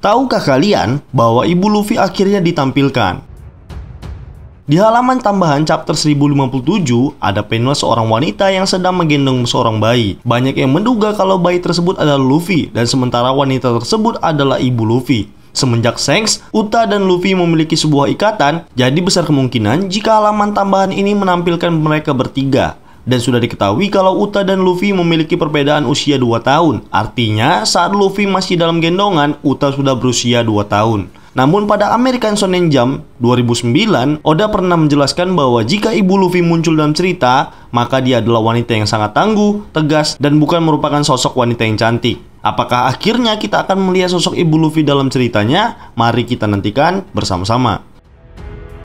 Tahukah kalian bahwa Ibu Luffy akhirnya ditampilkan? Di halaman tambahan chapter 1057, ada panel seorang wanita yang sedang menggendong seorang bayi. Banyak yang menduga kalau bayi tersebut adalah Luffy, dan sementara wanita tersebut adalah Ibu Luffy. Semenjak Shanks, Uta dan Luffy memiliki sebuah ikatan, jadi besar kemungkinan jika halaman tambahan ini menampilkan mereka bertiga. Dan sudah diketahui kalau Uta dan Luffy memiliki perbedaan usia 2 tahun. Artinya, saat Luffy masih dalam gendongan, Uta sudah berusia 2 tahun. Namun pada American Shonen Jump 2009, Oda pernah menjelaskan bahwa jika ibu Luffy muncul dalam cerita, maka dia adalah wanita yang sangat tangguh, tegas, dan bukan merupakan sosok wanita yang cantik. Apakah akhirnya kita akan melihat sosok ibu Luffy dalam ceritanya? Mari kita nantikan bersama-sama.